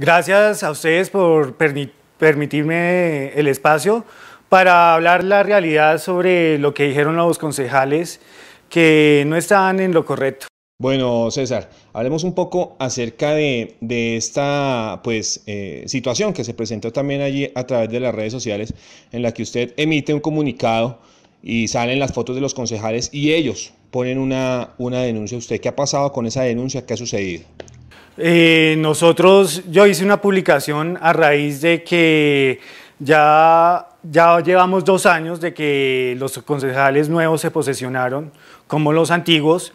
Gracias a ustedes por permitirme el espacio para hablar la realidad sobre lo que dijeron los concejales que no estaban en lo correcto. Bueno, César, hablemos un poco acerca de, esta pues, eh, situación que se presentó también allí a través de las redes sociales, en la que usted emite un comunicado y salen las fotos de los concejales y ellos ponen una, una denuncia. ¿Usted qué ha pasado con esa denuncia? ¿Qué ha sucedido? Eh, nosotros, yo hice una publicación a raíz de que ya, ya llevamos dos años de que los concejales nuevos se posesionaron como los antiguos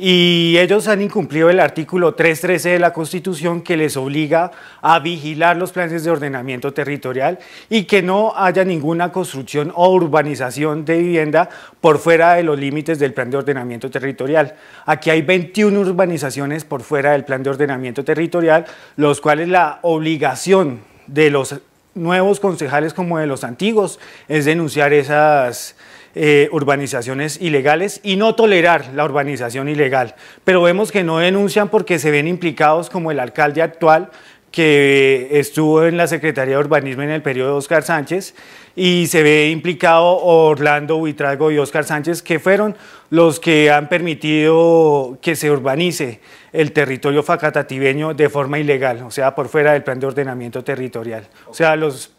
y ellos han incumplido el artículo 313 de la Constitución que les obliga a vigilar los planes de ordenamiento territorial y que no haya ninguna construcción o urbanización de vivienda por fuera de los límites del plan de ordenamiento territorial. Aquí hay 21 urbanizaciones por fuera del plan de ordenamiento territorial, los cuales la obligación de los nuevos concejales como de los antiguos, es denunciar esas eh, urbanizaciones ilegales y no tolerar la urbanización ilegal. Pero vemos que no denuncian porque se ven implicados como el alcalde actual que estuvo en la Secretaría de Urbanismo en el periodo de Oscar Sánchez y se ve implicado Orlando Buitrago y Oscar Sánchez que fueron los que han permitido que se urbanice el territorio facatativeño de forma ilegal, o sea, por fuera del plan de ordenamiento territorial. O sea, los,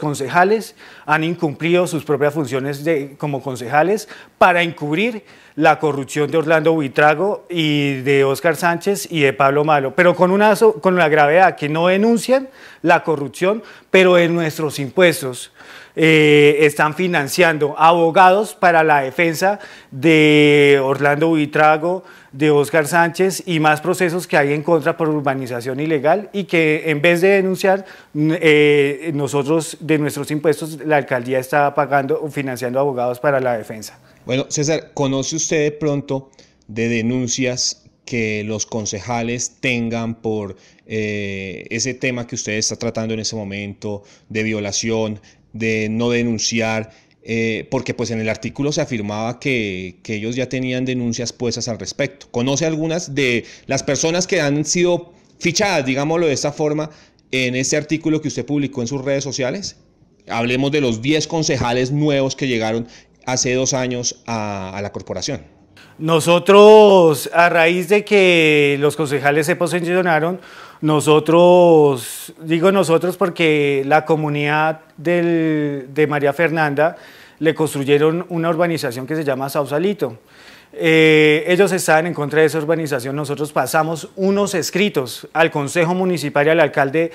concejales han incumplido sus propias funciones de, como concejales para encubrir la corrupción de Orlando Buitrago y de Óscar Sánchez y de Pablo Malo, pero con una, con una gravedad que no denuncian la corrupción, pero en nuestros impuestos. Eh, están financiando abogados para la defensa de Orlando Buitrago, de Oscar Sánchez y más procesos que hay en contra por urbanización ilegal y que en vez de denunciar, eh, nosotros de nuestros impuestos, la alcaldía está pagando o financiando abogados para la defensa. Bueno, César, ¿conoce usted de pronto de denuncias que los concejales tengan por eh, ese tema que usted está tratando en ese momento de violación de no denunciar, eh, porque pues en el artículo se afirmaba que, ellos ya tenían denuncias puestas al respecto. Conoce algunas de las personas que han sido fichadas, digámoslo de esta forma, en ese artículo que usted publicó en sus redes sociales. Hablemos de los 10 concejales nuevos que llegaron hace dos años a, a la corporación. Nosotros, a raíz de que los concejales se posicionaron, nosotros, digo nosotros porque la comunidad de María Fernanda le construyeron una urbanización que se llama Sausalito. Eh, ellos estaban en contra de esa urbanización. Nosotros pasamos unos escritos al Consejo Municipal y al alcalde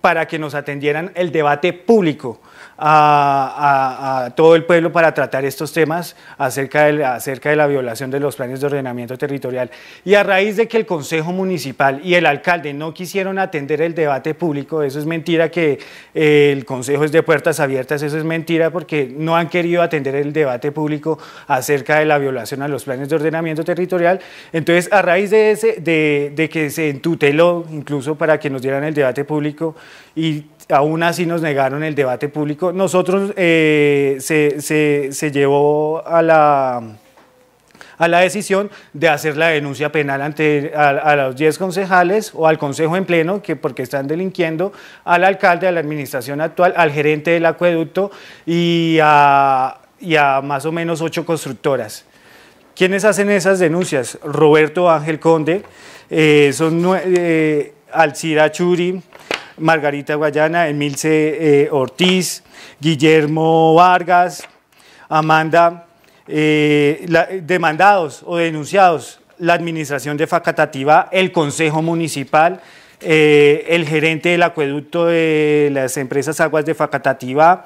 para que nos atendieran el debate público a, todo el pueblo para tratar estos temas acerca de, acerca de la violación de los planes de ordenamiento territorial. Y a raíz de que el Consejo Municipal y el alcalde no quisieron atender el debate público, eso es mentira que eh, el Consejo es de puertas abiertas, eso es mentira porque no han querido atender el debate público acerca de la violación a los planes de ordenamiento territorial. Entonces, a raíz de, ese, de, de que se entuteló incluso para que nos dieran el debate público, y aún así nos negaron el debate público. Nosotros eh, se, llevó a la a decisión de hacer la denuncia penal ante a, los 10 concejales o al consejo en pleno, que porque están delinquiendo, al alcalde, a la administración actual, al gerente del acueducto y a, más o menos 8 constructoras. ¿Quiénes hacen esas denuncias? Roberto Ángel Conde, eh, eh, Alcira Churi, Margarita Guayana, Emilce eh, Ortiz, Guillermo Vargas, Amanda, eh, demandados o denunciados, la administración de Facatativá, el Consejo Municipal, eh, el gerente del acueducto de las empresas aguas de Facatativá,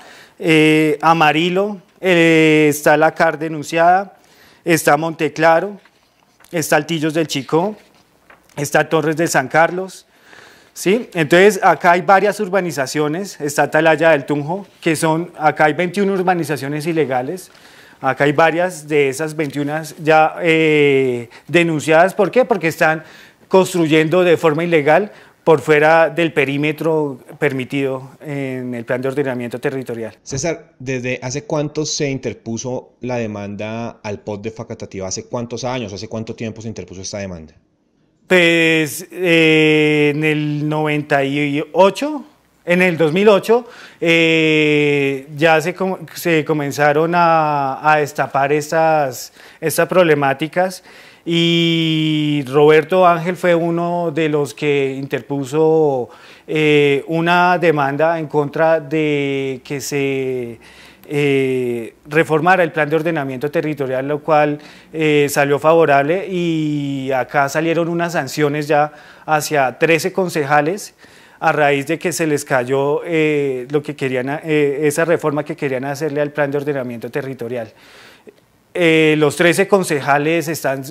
Amarillo, está la CAR denunciada, está Monteclaro, está Altillos del Chico, está Torres de San Carlos, ¿Sí? Entonces, acá hay varias urbanizaciones, está Talaya del Tunjo, que son, acá hay 21 urbanizaciones ilegales, acá hay varias de esas 21 ya eh, denunciadas, ¿por qué? Porque están construyendo de forma ilegal por fuera del perímetro permitido en el plan de ordenamiento territorial. César, ¿desde hace cuánto se interpuso la demanda al POT de facultativa? ¿Hace cuántos años, hace cuánto tiempo se interpuso esta demanda? Pues eh, en el 98, en el 2008, eh, ya se, comenzaron a, destapar estas, estas problemáticas y Roberto Ángel fue uno de los que interpuso eh, una demanda en contra de que se eh, reformar el plan de ordenamiento territorial, lo cual eh, salió favorable y acá salieron unas sanciones ya hacia 13 concejales a raíz de que se les cayó eh, lo que querían, esa reforma que querían hacerle al plan de ordenamiento territorial. los 13 concejales están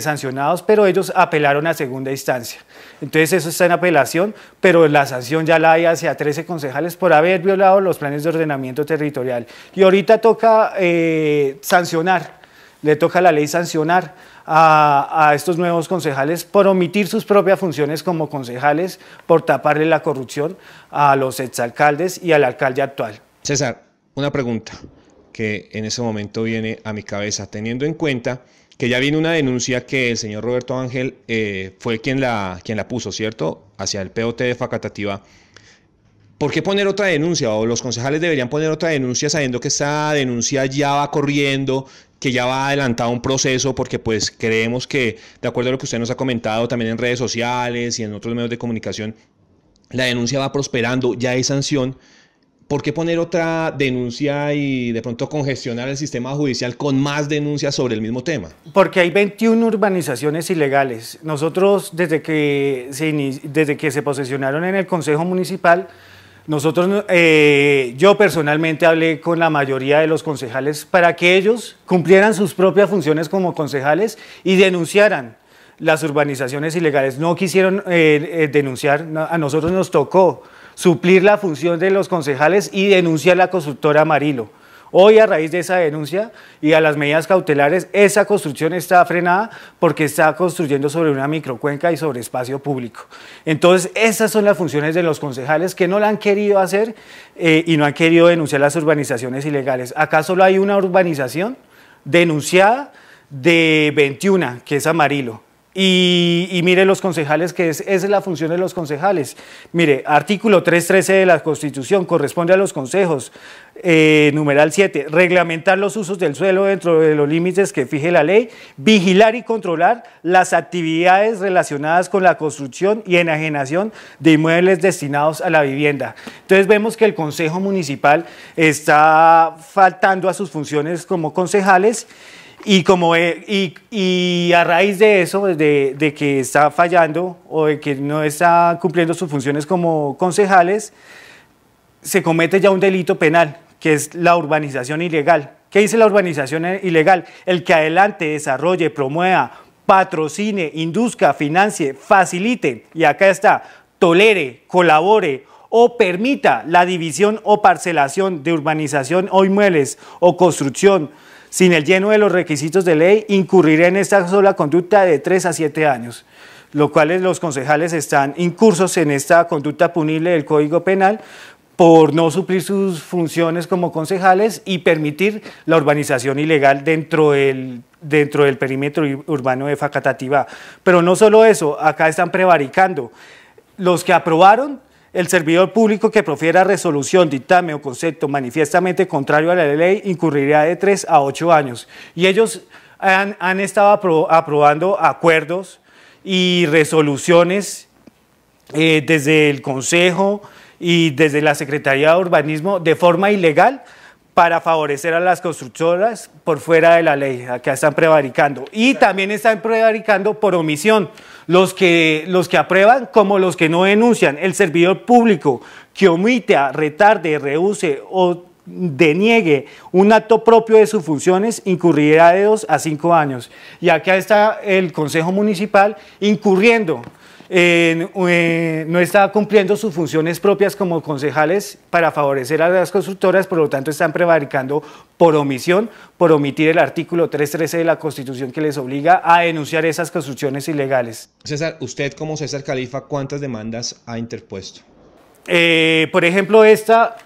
sancionados, pero ellos apelaron a segunda instancia. Entonces eso está en apelación, pero la sanción ya la hay hacia 13 concejales por haber violado los planes de ordenamiento territorial. Y ahorita toca eh, sancionar, le toca a la ley sancionar a, a, estos nuevos concejales por omitir sus propias funciones como concejales, por taparle la corrupción a los exalcaldes y al alcalde actual. César, una pregunta que en ese momento viene a mi cabeza, teniendo en cuenta que ya viene una denuncia que el señor Roberto Ángel eh, fue quien la, quien la puso, ¿cierto? Hacia el POT de Facatativa. ¿Por qué poner otra denuncia? O los concejales deberían poner otra denuncia sabiendo que esta denuncia ya va corriendo, que ya va adelantado un proceso, porque pues creemos que, de acuerdo a lo que usted nos ha comentado también en redes sociales y en otros medios de comunicación, la denuncia va prosperando, ya hay sanción ¿Por qué poner otra denuncia y de pronto congestionar el sistema judicial con más denuncias sobre el mismo tema? Porque hay 21 urbanizaciones ilegales. Nosotros, desde que se, desde que se posesionaron en el Consejo Municipal, nosotros, eh, yo personalmente hablé con la mayoría de los concejales para que ellos cumplieran sus propias funciones como concejales y denunciaran las urbanizaciones ilegales. No quisieron eh, eh, denunciar, a nosotros nos tocó suplir la función de los concejales y denunciar la constructora Amarillo. Hoy a raíz de esa denuncia y a las medidas cautelares, esa construcción está frenada porque está construyendo sobre una microcuenca y sobre espacio público. Entonces, esas son las funciones de los concejales que no la han querido hacer eh, y no han querido denunciar las urbanizaciones ilegales. Acá solo hay una urbanización denunciada de 21, que es Amarillo. Y, mire los concejales, que es, esa es la función de los concejales. Mire, artículo 313 de la Constitución corresponde a los consejos. Eh, numeral 7, reglamentar los usos del suelo dentro de los límites que fije la ley, vigilar y controlar las actividades relacionadas con la construcción y enajenación de inmuebles destinados a la vivienda. Entonces vemos que el Consejo Municipal está faltando a sus funciones como concejales. Y, como, eh, y, a raíz de eso, pues, de, de, que está fallando o de que no está cumpliendo sus funciones como concejales, se comete ya un delito penal, que es la urbanización ilegal. ¿Qué dice la urbanización eh, ilegal? El que adelante desarrolle, promueva, patrocine, induzca, financie, facilite, y acá está, tolere, colabore o permita la división o parcelación de urbanización o inmuebles o construcción sin el lleno de los requisitos de ley, incurrirá en esta sola conducta de 3 a 7 años, lo cual los concejales están incursos en esta conducta punible del Código Penal por no suplir sus funciones como concejales y permitir la urbanización ilegal dentro del, dentro del perímetro urbano de Facatativá. Pero no solo eso, acá están prevaricando. Los que aprobaron el servidor público que profiera resolución, dictamen o concepto manifiestamente contrario a la ley incurriría de 3 a 8 años. Y ellos han, estado aprobando acuerdos y resoluciones eh, desde el Consejo y desde la Secretaría de Urbanismo de forma ilegal para favorecer a las constructoras por fuera de la ley. que están prevaricando. Y también están prevaricando por omisión los que, los que aprueban como los que no denuncian. El servidor público que omite, retarde, rehúse o deniegue un acto propio de sus funciones, incurrirá de dos a cinco años. Y acá está el Consejo Municipal incurriendo eh, no está cumpliendo sus funciones propias como concejales para favorecer a las constructoras, por lo tanto están prevaricando por omisión, por omitir el artículo 313 de la Constitución que les obliga a denunciar esas construcciones ilegales. César, usted como César Califa, ¿cuántas demandas ha interpuesto? Eh, por ejemplo, esta,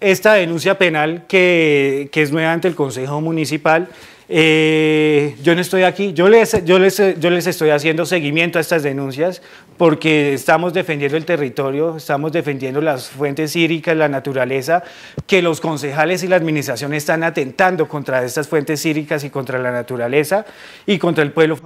esta denuncia penal que, que es nueva ante el Consejo Municipal. Eh, yo no estoy aquí, yo les, yo, les, yo les estoy haciendo seguimiento a estas denuncias porque estamos defendiendo el territorio, estamos defendiendo las fuentes hídricas, la naturaleza, que los concejales y la administración están atentando contra estas fuentes hídricas y contra la naturaleza y contra el pueblo.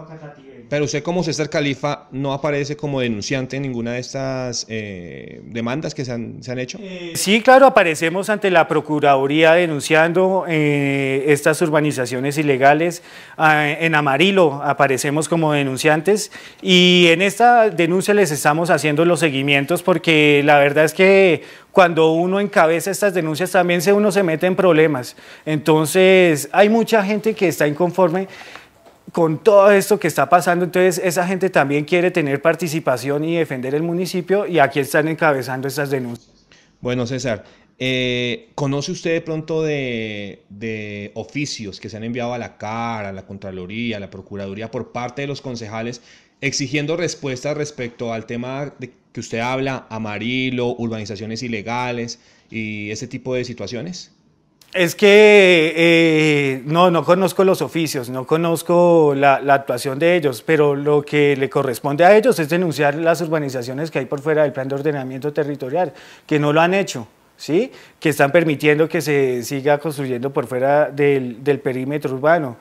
Pero usted como César Califa no aparece como denunciante en ninguna de estas eh, demandas que se han, hecho. Eh, sí, claro, aparecemos ante la Procuraduría denunciando eh, estas urbanizaciones ilegales. Ah, en Amarillo aparecemos como denunciantes y en esta denuncia les estamos haciendo los seguimientos porque la verdad es que cuando uno encabeza estas denuncias también se, uno se mete en problemas. Entonces hay mucha gente que está inconforme con todo esto que está pasando, entonces esa gente también quiere tener participación y defender el municipio y aquí están encabezando estas denuncias. Bueno, César, eh, ¿conoce usted de pronto de, oficios que se han enviado a la CARA, a la Contraloría, a la Procuraduría por parte de los concejales exigiendo respuestas respecto al tema de que usted habla, amarillo, urbanizaciones ilegales y ese tipo de situaciones? Es que eh, no, no conozco los oficios, no conozco la, actuación de ellos, pero lo que le corresponde a ellos es denunciar las urbanizaciones que hay por fuera del plan de ordenamiento territorial, que no lo han hecho, ¿sí? que están permitiendo que se siga construyendo por fuera del, perímetro urbano.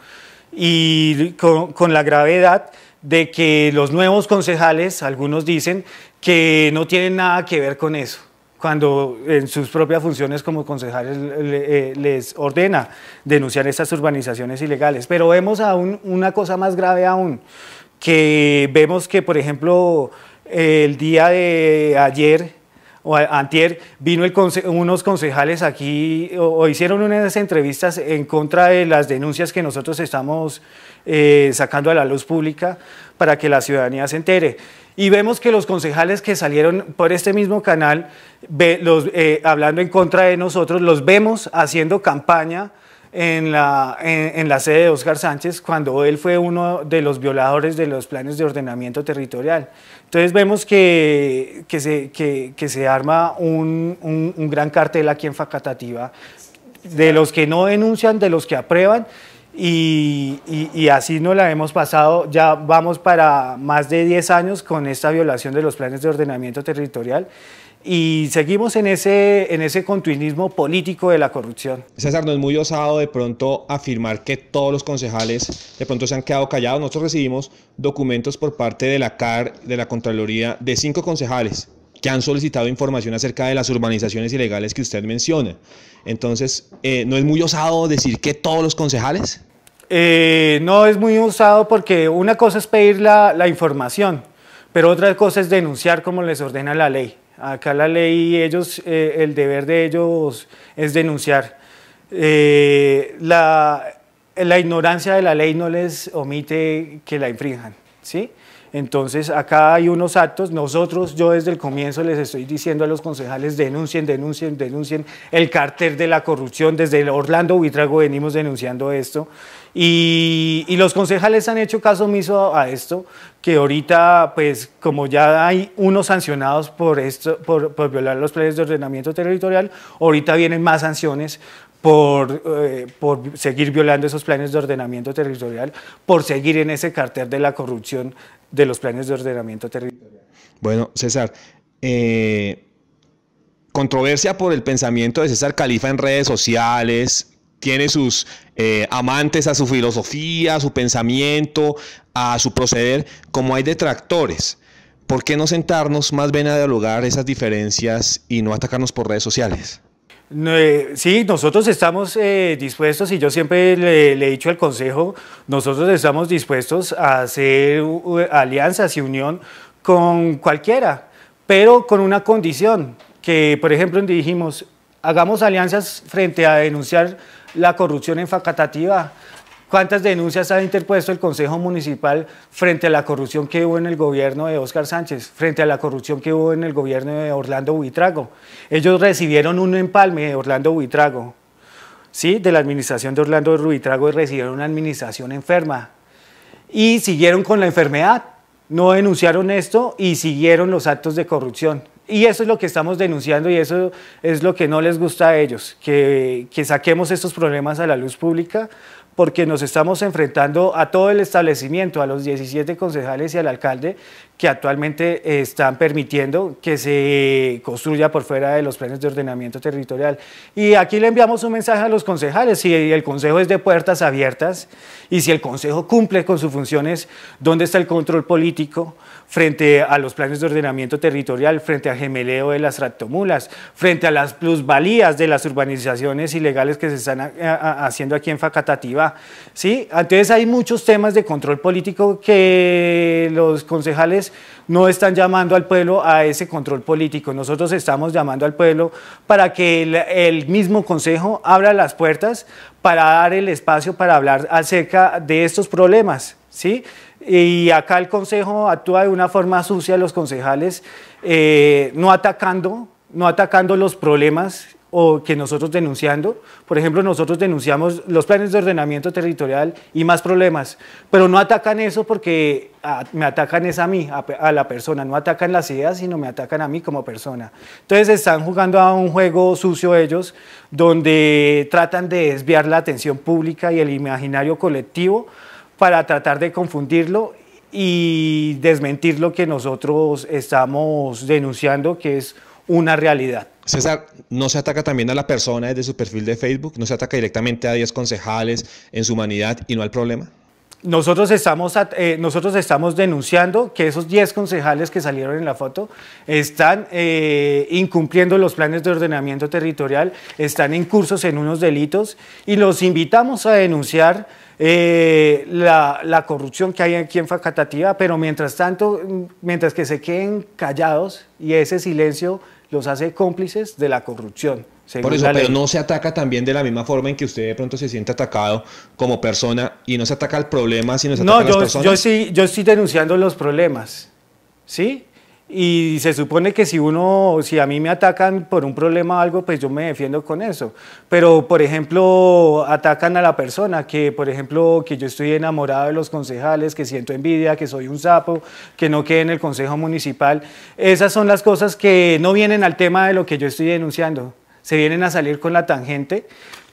Y con la gravedad de que los nuevos concejales, algunos dicen, que no tienen nada que ver con eso cuando en sus propias funciones como concejales eh, les ordena denunciar estas urbanizaciones ilegales. Pero vemos aún una cosa más grave aún, que vemos que, por ejemplo, el día de ayer antier, vino unos concejales aquí o, hicieron unas entrevistas en contra de las denuncias que nosotros estamos eh, sacando a la luz pública para que la ciudadanía se entere. Y vemos que los concejales que salieron por este mismo canal, eh, hablando en contra de nosotros, los vemos haciendo campaña en la, en, la sede de Óscar Sánchez cuando él fue uno de los violadores de los planes de ordenamiento territorial. Entonces vemos que, que, se, que, se arma un, un, gran cartel aquí en Facatativa de los que no denuncian, de los que aprueban, y, y, y, así nos la hemos pasado, ya vamos para más de 10 años con esta violación de los planes de ordenamiento territorial y seguimos en ese, en continuismo político de la corrupción. César, no es muy osado de pronto afirmar que todos los concejales de pronto se han quedado callados. Nosotros recibimos documentos por parte de la CAR, de la Contraloría, de cinco concejales que han solicitado información acerca de las urbanizaciones ilegales que usted menciona. Entonces, eh, ¿no es muy osado decir que todos los concejales? Eh, no es muy osado porque una cosa es pedir la información, pero otra cosa es denunciar como les ordena la ley. Acá la ley, ellos, eh, el deber de ellos es denunciar. Eh, la, la, ignorancia de la ley no les omite que la infrinjan, ¿sí? Entonces, acá hay unos actos, nosotros, yo desde el comienzo les estoy diciendo a los concejales, denuncien, denuncien, denuncien el cartel de la corrupción, desde Orlando Buitrago venimos denunciando esto, y, los concejales han hecho caso omiso a, esto, que ahorita, pues, como ya hay unos sancionados por, esto, por, violar los planes de ordenamiento territorial, ahorita vienen más sanciones por, eh, por, seguir violando esos planes de ordenamiento territorial, por seguir en ese cartel de la corrupción de los planes de ordenamiento territorial. Bueno, César, eh, controversia por el pensamiento de César Califa en redes sociales, tiene sus eh, amantes a su filosofía, a su pensamiento, a su proceder, como hay detractores. ¿Por qué no sentarnos más bien a dialogar esas diferencias y no atacarnos por redes sociales? Eh, sí, nosotros estamos eh, dispuestos, y yo siempre le, he dicho al Consejo, nosotros estamos dispuestos a hacer alianzas y unión con cualquiera, pero con una condición, que por ejemplo dijimos, hagamos alianzas frente a denunciar la corrupción enfacatativa. ¿Cuántas denuncias ha interpuesto el Consejo Municipal frente a la corrupción que hubo en el gobierno de Óscar Sánchez, frente a la corrupción que hubo en el gobierno de Orlando Buitrago? Ellos recibieron un empalme de Orlando Buitrago, ¿sí? de la administración de Orlando Buitrago y recibieron una administración enferma. Y siguieron con la enfermedad, no denunciaron esto y siguieron los actos de corrupción. Y eso es lo que estamos denunciando y eso es lo que no les gusta a ellos, que, que saquemos estos problemas a la luz pública porque nos estamos enfrentando a todo el establecimiento, a los 17 concejales y al alcalde que actualmente eh, están permitiendo que se construya por fuera de los planes de ordenamiento territorial. Y aquí le enviamos un mensaje a los concejales, si el consejo es de puertas abiertas y si el consejo cumple con sus funciones, ¿dónde está el control político? frente a los planes de ordenamiento territorial, frente al gemeleo de las tractomulas, frente a las plusvalías de las urbanizaciones ilegales que se están eh, haciendo aquí en Facatativa, ¿sí? Entonces hay muchos temas de control político que los concejales no están llamando al pueblo a ese control político. Nosotros estamos llamando al pueblo para que el, mismo consejo abra las puertas para dar el espacio para hablar acerca de estos problemas. ¿sí? Y acá el Consejo actúa de una forma sucia, los concejales, eh, no, atacando, no atacando los problemas o que nosotros denunciando. Por ejemplo, nosotros denunciamos los planes de ordenamiento territorial y más problemas, pero no atacan eso porque ah, me atacan es a mí, a, la persona, no atacan las ideas, sino me atacan a mí como persona. Entonces están jugando a un juego sucio ellos, donde tratan de desviar la atención pública y el imaginario colectivo para tratar de confundirlo y desmentir lo que nosotros estamos denunciando, que es una realidad. César, ¿no se ataca también a la persona desde su perfil de Facebook? ¿No se ataca directamente a 10 concejales en su humanidad y no al problema? Nosotros estamos, eh, nosotros estamos denunciando que esos 10 concejales que salieron en la foto están eh, incumpliendo los planes de ordenamiento territorial, están incursos en unos delitos y los invitamos a denunciar eh, la, la, corrupción que hay aquí en Facatativa pero mientras tanto, mm, mientras que se queden callados y ese silencio los hace cómplices de la corrupción. Por eso, pero no se ataca también de la misma forma en que usted de pronto se siente atacado como persona y no se ataca al problema, sino se ataca a las personas. No, yo sí, yo estoy denunciando los problemas, ¿sí? Y se supone que si uno, si a mí me atacan por un problema o algo, pues yo me defiendo con eso. Pero, por ejemplo, atacan a la persona, que por ejemplo, que yo estoy enamorado de los concejales, que siento envidia, que soy un sapo, que no quede en el consejo municipal. Esas son las cosas que no vienen al tema de lo que yo estoy denunciando. Se vienen a salir con la tangente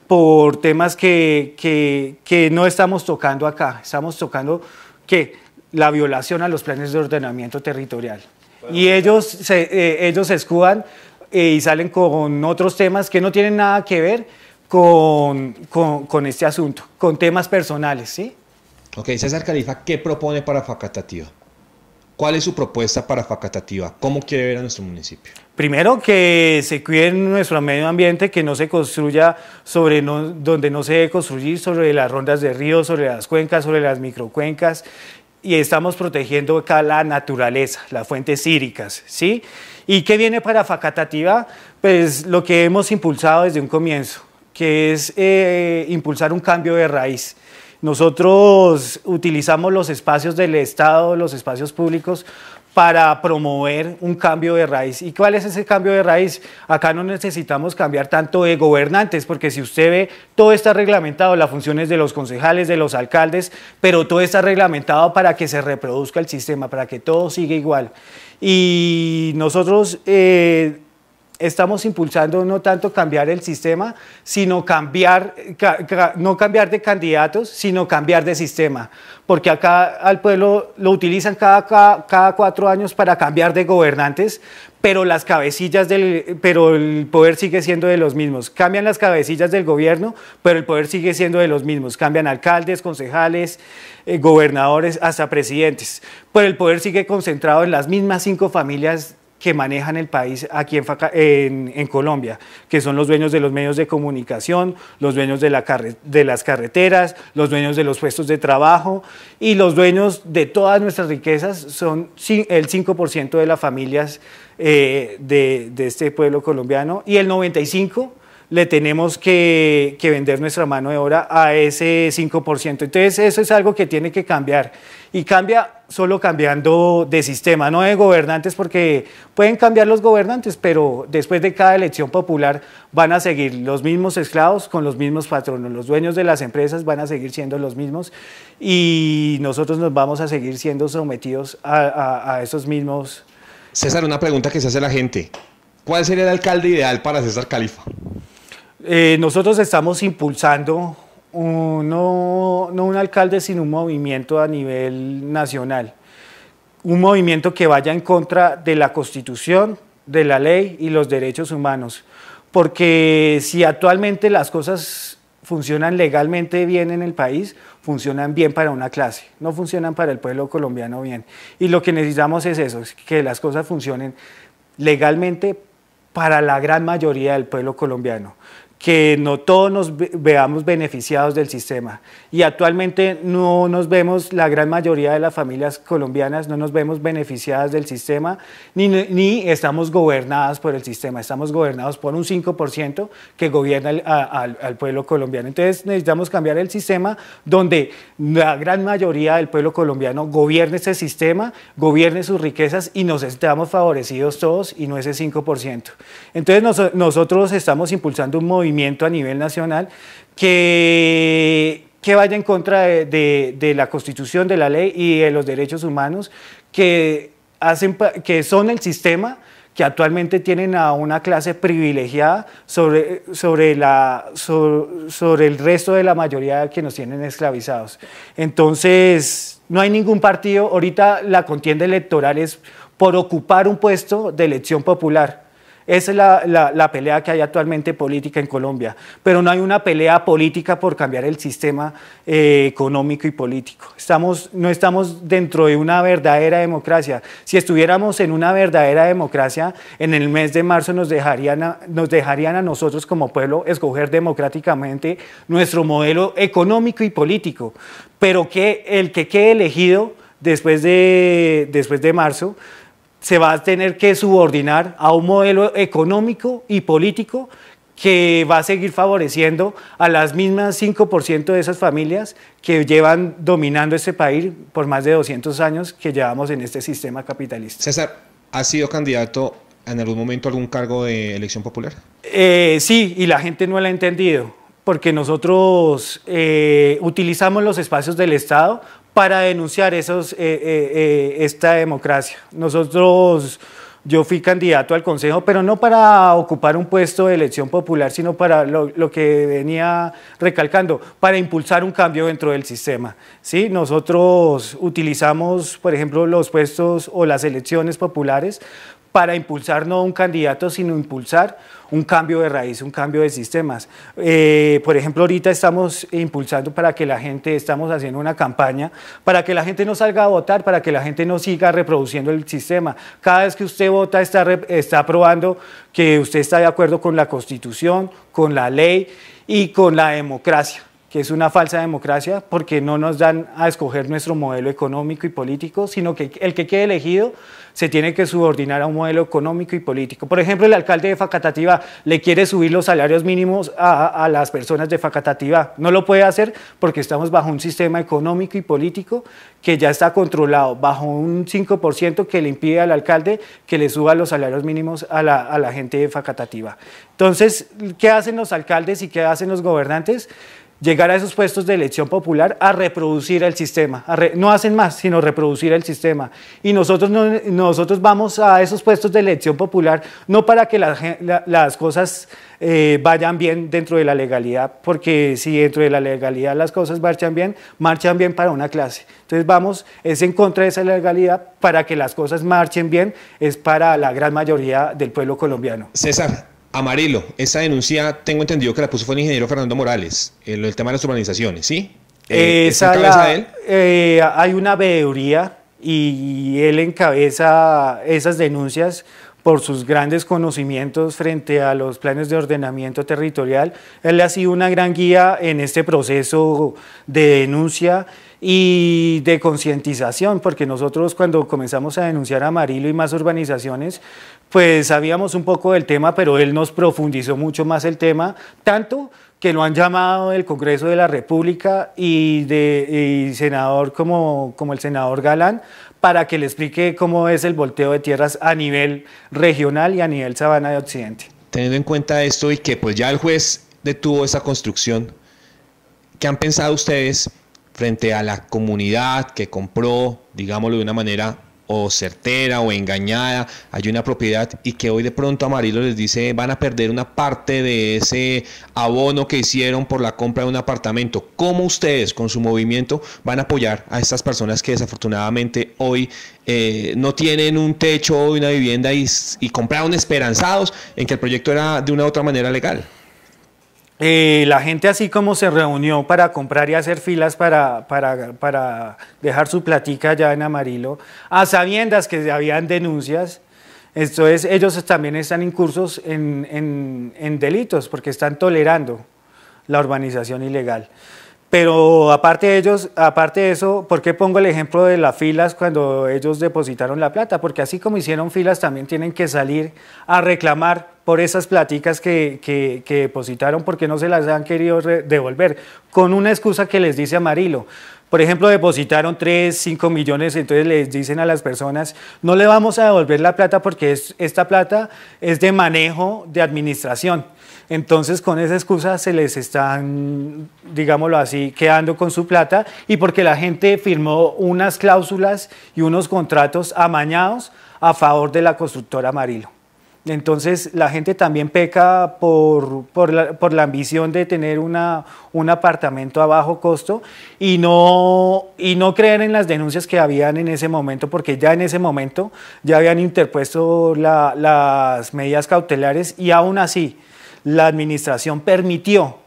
por temas que, que no estamos tocando acá. Estamos tocando que la violación a los planes de ordenamiento territorial. Y ellos se, eh, ellos escudan eh, y salen con otros temas que no tienen nada que ver con, con, este asunto, con temas personales, ¿sí? Ok, César Califa, ¿qué propone para Facatativa? ¿Cuál es su propuesta para Facatativa? ¿Cómo quiere ver a nuestro municipio? Primero, que se cuide nuestro medio ambiente, que no se construya sobre donde no se debe construir, sobre las rondas de río, sobre las cuencas, sobre las microcuencas, y estamos protegiendo acá la naturaleza, las fuentes hídricas, ¿sí? ¿Y qué viene para Facatativa? Pues lo que hemos impulsado desde un comienzo, que es eh, impulsar un cambio de raíz. Nosotros utilizamos los espacios del Estado, los espacios públicos, para promover un cambio de raíz. ¿Y cuál es ese cambio de raíz? Acá no necesitamos cambiar tanto de gobernantes, porque si usted ve, todo está reglamentado, las funciones de los concejales, de los alcaldes, pero todo está reglamentado para que se reproduzca el sistema, para que todo siga igual. Y nosotros... Eh, estamos impulsando no tanto cambiar el sistema, sino cambiar, no cambiar de candidatos, sino cambiar de sistema. Porque acá al pueblo lo utilizan cada, cada, cuatro años para cambiar de gobernantes, pero las cabecillas del, pero el poder sigue siendo de los mismos. Cambian las cabecillas del gobierno, pero el poder sigue siendo de los mismos. Cambian alcaldes, concejales, eh, gobernadores, hasta presidentes. Pero el poder sigue concentrado en las mismas cinco familias que manejan el país aquí en, Colombia, que son los dueños de los medios de comunicación, los dueños de, las carreteras, los dueños de los puestos de trabajo y los dueños de todas nuestras riquezas son el 5% de las familias eh, de, de este pueblo colombiano y el 95% le tenemos que, vender nuestra mano de obra a ese 5%. Entonces eso es algo que tiene que cambiar y cambia solo cambiando de sistema, no de gobernantes, porque pueden cambiar los gobernantes, pero después de cada elección popular van a seguir los mismos esclavos con los mismos patronos, los dueños de las empresas van a seguir siendo los mismos y nosotros nos vamos a seguir siendo sometidos a, esos mismos. César, una pregunta que se hace la gente. ¿Cuál sería el alcalde ideal para César Califa? Eh, nosotros estamos impulsando no un alcalde, sino un movimiento a nivel nacional. Un movimiento que vaya en contra de la Constitución, de la ley y los derechos humanos. Porque si actualmente las cosas funcionan legalmente bien en el país, funcionan bien para una clase, no funcionan para el pueblo colombiano bien. Y lo que necesitamos es eso, que las cosas funcionen legalmente para la gran mayoría del pueblo colombiano que no todos nos veamos beneficiados del sistema. Y actualmente no nos vemos, la gran mayoría de las familias colombianas no nos vemos beneficiadas del sistema, ni, ni estamos gobernadas por el sistema, estamos gobernados por un 5% que gobierna al, pueblo colombiano. Entonces necesitamos cambiar el sistema donde la gran mayoría del pueblo colombiano gobierne ese sistema, gobierne sus riquezas y nos estamos favorecidos todos y no ese 5%. Entonces nosotros estamos impulsando un modelo a nivel nacional que, vaya en contra de, la constitución, de la ley y de los derechos humanos que, hacen, que son el sistema que actualmente tienen a una clase privilegiada sobre, sobre, sobre, el resto de la mayoría que nos tienen esclavizados. Entonces, no hay ningún partido, ahorita la contienda electoral es por ocupar un puesto de elección popular. Esa es la, pelea que hay actualmente política en Colombia, pero no hay una pelea política por cambiar el sistema eh, económico y político. no estamos dentro de una verdadera democracia. Si estuviéramos en una verdadera democracia, en el mes de marzo nos dejarían a, nos dejarían a nosotros como pueblo escoger democráticamente nuestro modelo económico y político, pero que el que quede elegido después después de marzo se va a tener que subordinar a un modelo económico y político que va a seguir favoreciendo a las mismas 5% de esas familias que llevan dominando este país por más de 200 años que llevamos en este sistema capitalista. César, ¿ha sido candidato en algún momento a algún cargo de elección popular? Eh, sí, y la gente no lo ha entendido, porque nosotros eh, utilizamos los espacios del Estado para denunciar esos, eh, eh, eh, esta democracia. Nosotros, yo fui candidato al Consejo, pero no para ocupar un puesto de elección popular, sino para lo, que venía recalcando, para impulsar un cambio dentro del sistema. ¿sí? Nosotros utilizamos, por ejemplo, los puestos o las elecciones populares para impulsar no un candidato, sino impulsar un cambio de raíz, un cambio de sistemas. Eh, por ejemplo, ahorita estamos impulsando para que la gente, estamos haciendo una campaña para que la gente no salga a votar, para que la gente no siga reproduciendo el sistema. Cada vez que usted vota está, está probando que usted está de acuerdo con la Constitución, con la ley y con la democracia es una falsa democracia porque no nos dan a escoger nuestro modelo económico y político, sino que el que quede elegido se tiene que subordinar a un modelo económico y político. Por ejemplo, el alcalde de Facatativa le quiere subir los salarios mínimos a, las personas de Facatativa. No lo puede hacer porque estamos bajo un sistema económico y político que ya está controlado, bajo un 5% que le impide al alcalde que le suba los salarios mínimos a la, a la gente de Facatativa. Entonces, ¿qué hacen los alcaldes y qué hacen los gobernantes? llegar a esos puestos de elección popular a reproducir el sistema. no hacen más, sino reproducir el sistema. Y nosotros, nosotros vamos a esos puestos de elección popular no para que las cosas eh, vayan bien dentro de la legalidad, porque si dentro de la legalidad las cosas marchan bien, marchan bien para una clase. Entonces vamos, es en contra de esa legalidad, para que las cosas marchen bien, es para la gran mayoría del pueblo colombiano. César, Amarilo, esa denuncia, tengo entendido que la puso fue el ingeniero Fernando Morales, el, tema de las urbanizaciones, ¿sí? Eh, eh él? Eh, hay una veeduría y él encabeza esas denuncias por sus grandes conocimientos frente a los planes de ordenamiento territorial. Él ha sido una gran guía en este proceso de denuncia y de concientización, porque nosotros cuando comenzamos a denunciar amarillo y más urbanizaciones, pues sabíamos un poco del tema, pero él nos profundizó mucho más el tema, tanto que lo han llamado del Congreso de la República y, senador como, el senador Galán para que le explique cómo es el volteo de tierras a nivel regional y a nivel sabana de Occidente. Teniendo en cuenta esto y que pues ya el juez detuvo esa construcción, ¿qué han pensado ustedes frente a la comunidad que compró, digámoslo de una manera o certera o engañada, hay una propiedad y que hoy de pronto Amarillo les dice van a perder una parte de ese abono que hicieron por la compra de un apartamento. ¿Cómo ustedes con su movimiento van a apoyar a estas personas que desafortunadamente hoy eh, no tienen un techo o una vivienda y, y compraron esperanzados en que el proyecto era de una u otra manera legal? Eh, la gente así como se reunió para comprar y hacer filas para, para, para dejar su platica allá en Amarillo, a sabiendas que habían denuncias, entonces ellos también están incursos en, en, en delitos porque están tolerando la urbanización ilegal. Pero aparte de ellos, aparte de eso, ¿por qué pongo el ejemplo de las filas cuando ellos depositaron la plata? Porque así como hicieron filas, también tienen que salir a reclamar por esas pláticas que, que, depositaron porque no se las han querido devolver, con una excusa que les dice Amarillo. Por ejemplo, depositaron 3, 5 millones, entonces les dicen a las personas, no le vamos a devolver la plata porque es, esta plata es de manejo de administración. Entonces, con esa excusa se les están, digámoslo así, quedando con su plata y porque la gente firmó unas cláusulas y unos contratos amañados a favor de la constructora Amarillo. Entonces la gente también peca por, la, ambición de tener un apartamento a bajo costo y no, y creer en las denuncias que habían en ese momento, porque ya en ese momento ya habían interpuesto las medidas cautelares y aún así la administración permitió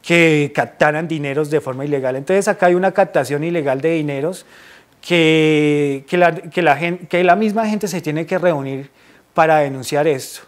que captaran dineros de forma ilegal. Entonces acá hay una captación ilegal de dineros que, que la misma gente se tiene que reunir para denunciar esto.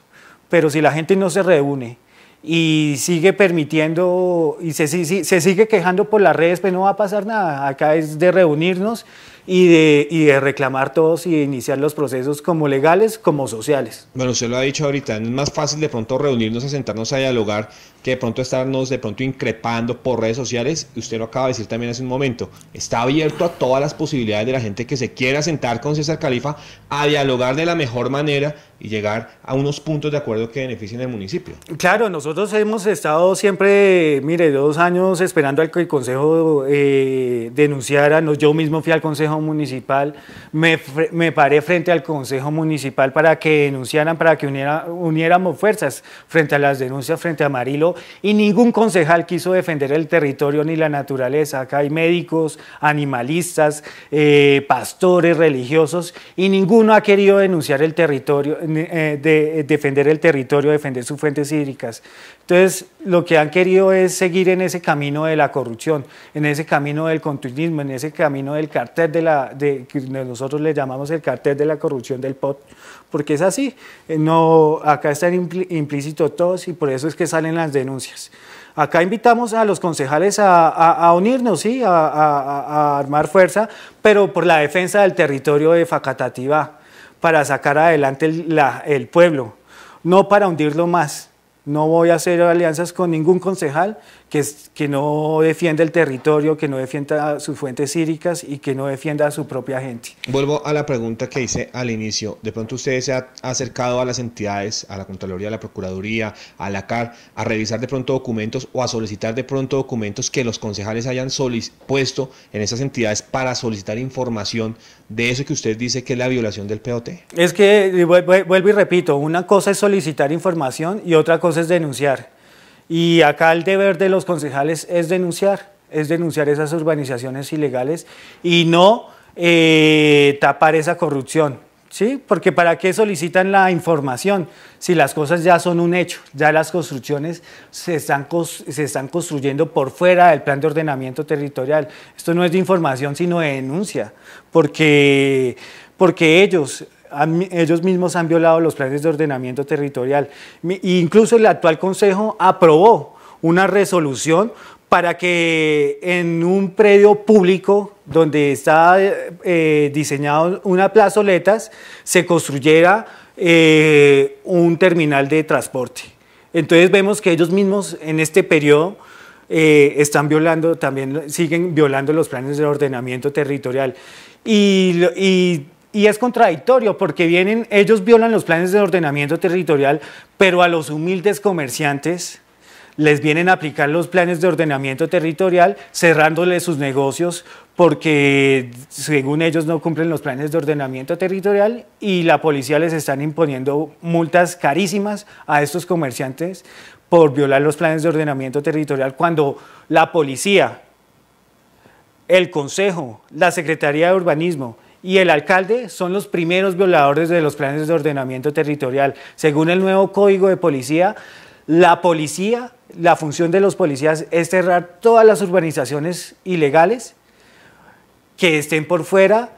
Pero si la gente no se reúne y sigue permitiendo y se, sigue quejando por las redes, pues no va a pasar nada. Acá es de reunirnos y de, reclamar todos y iniciar los procesos como legales como sociales. Bueno, usted lo ha dicho ahorita, es más fácil de pronto reunirnos a sentarnos a dialogar que de pronto estarnos de pronto increpando por redes sociales, y usted lo acaba de decir también hace un momento, está abierto a todas las posibilidades de la gente que se quiera sentar con César Califa a dialogar de la mejor manera y llegar a unos puntos de acuerdo que beneficien al municipio. Claro, nosotros hemos estado siempre, mire, dos años esperando al que el Consejo eh, denunciara, yo mismo fui al Consejo Municipal, me, paré frente al Consejo Municipal para que denunciaran, para que uniéramos fuerzas frente a las denuncias, frente a Marilo, y ningún concejal quiso defender el territorio ni la naturaleza. Acá hay médicos, animalistas, eh, pastores, religiosos y ninguno ha querido denunciar el territorio, eh, de, defender el territorio, defender sus fuentes hídricas. Entonces, lo que han querido es seguir en ese camino de la corrupción, en ese camino del continuismo, en ese camino del cartel de la, de, que nosotros le llamamos el cartel de la corrupción del POT, porque es así. Eh, no, acá están implícitos todos y por eso es que salen las denuncias. Acá invitamos a los concejales a, unirnos, ¿sí? A, armar fuerza, pero por la defensa del territorio de Facatativá, para sacar adelante el pueblo, no para hundirlo más. No voy a hacer alianzas con ningún concejal que, que no defienda el territorio, que no defienda sus fuentes círicas y que no defienda a su propia gente. Vuelvo a la pregunta que hice al inicio. De pronto ustedes se ha acercado a las entidades, a la Contraloría, a la Procuraduría, a la CAR, a revisar de pronto documentos o a solicitar de pronto documentos que los concejales hayan puesto en esas entidades para solicitar información de eso que usted dice que es la violación del POT? Es que, vuelvo y repito, una cosa es solicitar información y otra cosa es denunciar. Y acá el deber de los concejales es denunciar, es denunciar esas urbanizaciones ilegales y no eh, tapar esa corrupción. ¿sí? Porque ¿para qué solicitan la información si las cosas ya son un hecho? Ya las construcciones se están, se están construyendo por fuera del plan de ordenamiento territorial. Esto no es de información, sino de denuncia, porque, porque ellos... ellos mismos han violado los planes de ordenamiento territorial. incluso el actual Consejo aprobó una resolución para que en un predio público donde está eh, diseñado una plazoletas se construyera eh, un terminal de transporte. Entonces vemos que ellos mismos en este periodo eh, están violando, también siguen violando los planes de ordenamiento territorial. Y, es contradictorio porque vienen, ellos violan los planes de ordenamiento territorial, pero a los humildes comerciantes les vienen a aplicar los planes de ordenamiento territorial, cerrándoles sus negocios porque según ellos no cumplen los planes de ordenamiento territorial y la policía les están imponiendo multas carísimas a estos comerciantes por violar los planes de ordenamiento territorial cuando la policía, el consejo, la Secretaría de Urbanismo y el alcalde son los primeros violadores de los planes de ordenamiento territorial. Según el nuevo código de policía, la policía, la función de los policías es cerrar todas las urbanizaciones ilegales que estén por fuera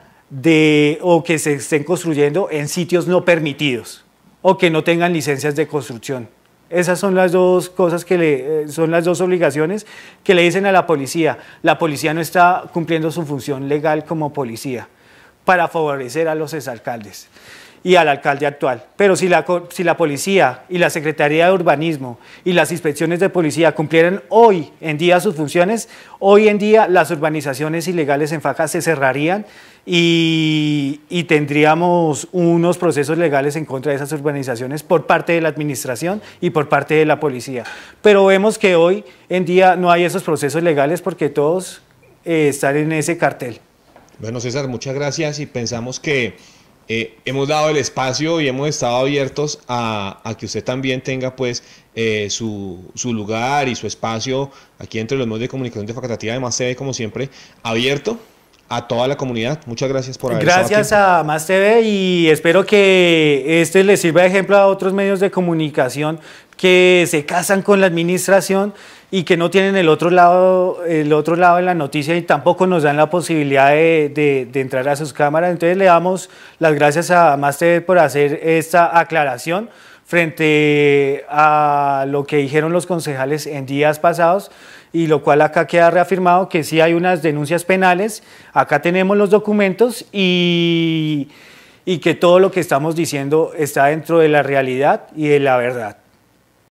o que se estén construyendo en sitios no permitidos o que no tengan licencias de construcción. Esas son las dos cosas que le, eh, son las dos obligaciones que le dicen a la policía. La policía no está cumpliendo su función legal como policía para favorecer a los exalcaldes y al alcalde actual. Pero si la, si la policía y la Secretaría de Urbanismo y las inspecciones de policía cumplieran hoy en día sus funciones, hoy en día las urbanizaciones ilegales en Faja se cerrarían y, y, tendríamos unos procesos legales en contra de esas urbanizaciones por parte de la administración y por parte de la policía. Pero vemos que hoy en día no hay esos procesos legales porque todos eh, están en ese cartel. Bueno, César, muchas gracias y pensamos que eh, hemos dado el espacio y hemos estado abiertos a, que usted también tenga pues eh, su, lugar y su espacio aquí entre los medios de comunicación de facultad de Más TV, como siempre, abierto a toda la comunidad. Muchas gracias por haber Gracias a Más TV y espero que este le sirva de ejemplo a otros medios de comunicación que se casan con la administración y que no tienen el otro lado, el otro lado de la noticia y tampoco nos dan la posibilidad de, entrar a sus cámaras. Entonces le damos las gracias a Master por hacer esta aclaración frente a lo que dijeron los concejales en días pasados y lo cual acá queda reafirmado que sí hay unas denuncias penales, acá tenemos los documentos y que todo lo que estamos diciendo está dentro de la realidad y de la verdad.